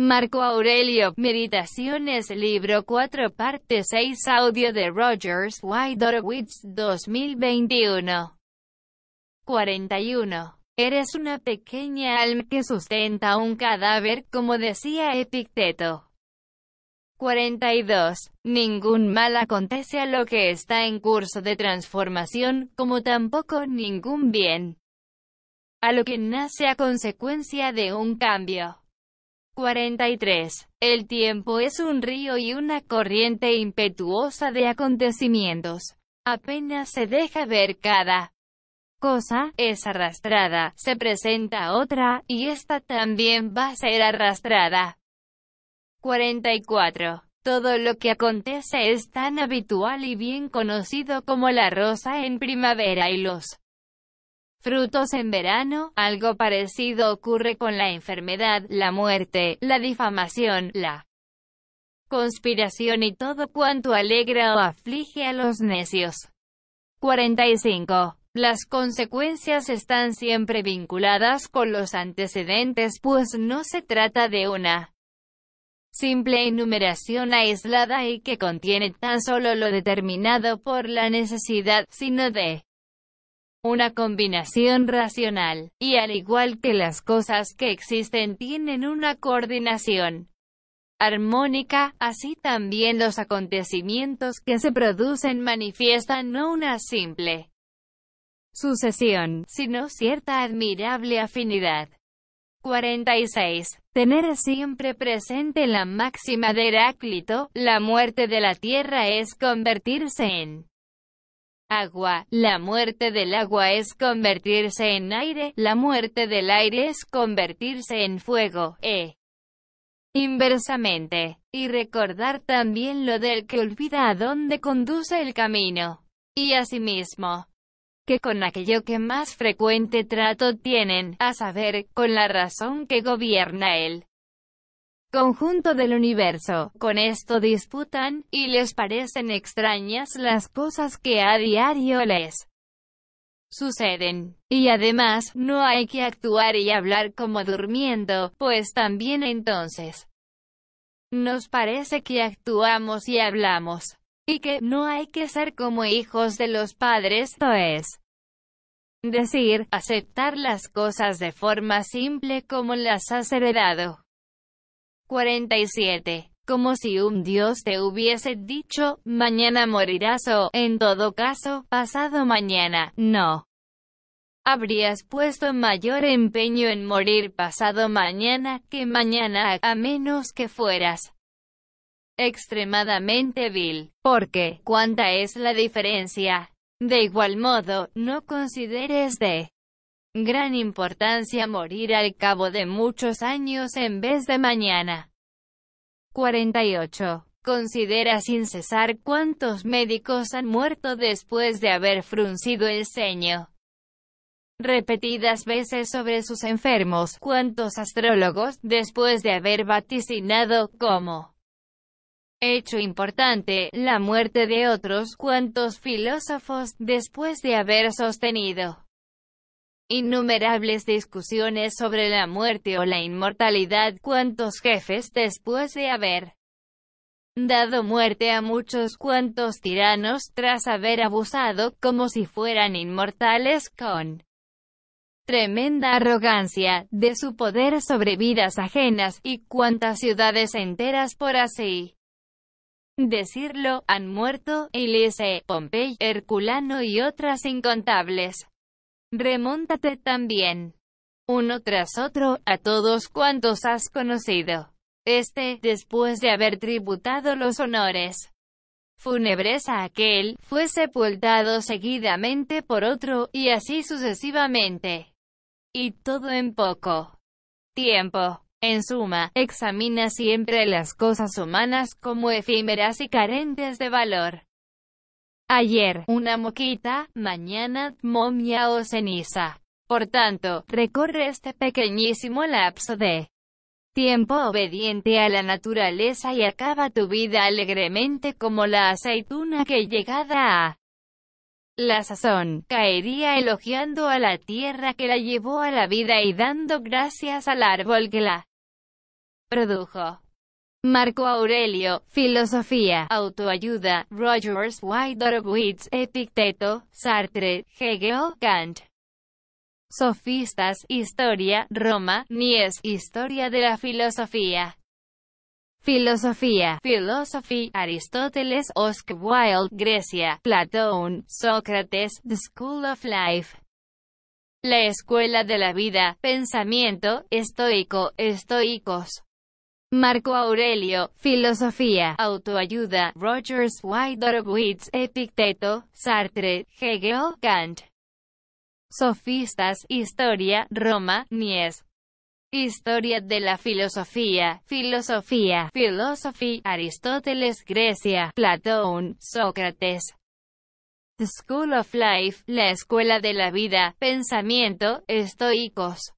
Marco Aurelio, Meditaciones, libro 4, parte 6, audio de Rogers Widorowitz 2021. 41. Eres una pequeña alma que sustenta un cadáver, como decía Epicteto. 42. Ningún mal acontece a lo que está en curso de transformación, como tampoco ningún bien a lo que nace a consecuencia de un cambio. 43. El tiempo es un río y una corriente impetuosa de acontecimientos. Apenas se deja ver cada cosa, es arrastrada, se presenta otra, y esta también va a ser arrastrada. 44. Todo lo que acontece es tan habitual y bien conocido como la rosa en primavera y los frutos en verano, algo parecido ocurre con la enfermedad, la muerte, la difamación, la conspiración y todo cuanto alegra o aflige a los necios. 45. Las consecuencias están siempre vinculadas con los antecedentes, pues no se trata de una simple enumeración aislada y que contiene tan solo lo determinado por la necesidad, sino de una combinación racional, y al igual que las cosas que existen tienen una coordinación armónica, así también los acontecimientos que se producen manifiestan no una simple sucesión, sino cierta admirable afinidad. 46. Tener siempre presente la máxima de Heráclito, la muerte de la tierra es convertirse en agua. La muerte del agua es convertirse en aire, la muerte del aire es convertirse en fuego, e inversamente. Y recordar también lo del que olvida a dónde conduce el camino. Y asimismo, que con aquello que más frecuente trato tienen, a saber, con la razón que gobierna él conjunto del universo. Con esto disputan, y les parecen extrañas las cosas que a diario les suceden. Y además, no hay que actuar y hablar como durmiendo, pues también entonces nos parece que actuamos y hablamos. Y que no hay que ser como hijos de los padres, esto es decir, aceptar las cosas de forma simple como las has heredado. 47. Como si un dios te hubiese dicho, mañana morirás o, en todo caso, pasado mañana, no. Habrías puesto mayor empeño en morir pasado mañana que mañana, a menos que fueras extremadamente vil. Porque, ¿cuánta es la diferencia? De igual modo, no consideres de gran importancia morir al cabo de muchos años en vez de mañana. 48. Considera sin cesar cuántos médicos han muerto después de haber fruncido el ceño repetidas veces sobre sus enfermos, cuántos astrólogos, después de haber vaticinado como hecho importante la muerte de otros, cuántos filósofos, después de haber sostenido Innumerables discusiones sobre la muerte o la inmortalidad. ¿Cuántos jefes después de haber dado muerte a muchos cuantos tiranos tras haber abusado, como si fueran inmortales, con tremenda arrogancia, de su poder sobre vidas ajenas, y cuantas ciudades enteras por así decirlo, han muerto, Elise, Pompey, Herculano y otras incontables. Remóntate también, uno tras otro, a todos cuantos has conocido. Este, después de haber tributado los honores fúnebres a aquel, fue sepultado seguidamente por otro, y así sucesivamente. Y todo en poco tiempo. En suma, examina siempre las cosas humanas como efímeras y carentes de valor. Ayer, una moquita, mañana, momia o ceniza. Por tanto, recorre este pequeñísimo lapso de tiempo obediente a la naturaleza y acaba tu vida alegremente como la aceituna que llegada a la sazón, caería elogiando a la tierra que la llevó a la vida y dando gracias al árbol que la produjo. Marco Aurelio, Filosofía, Autoayuda, Rogers, White Epicteto, Sartre, Hegel, Kant. Sofistas, Historia, Roma, Nies, Historia de la Filosofía. Filosofía, Philosophy, Aristóteles, Oscar Wilde, Grecia, Platón, Sócrates, The School of Life. La Escuela de la Vida, Pensamiento, Estoico, Estoicos. Marco Aurelio, Filosofía, Autoayuda, Rogers, Orwitz, Epicteto, Sartre, Hegel, Kant. Sofistas, Historia, Roma, Nies. Historia de la filosofía, filosofía, philosophy, Aristóteles, Grecia, Platón, Sócrates. The School of Life, la escuela de la vida, pensamiento, estoicos.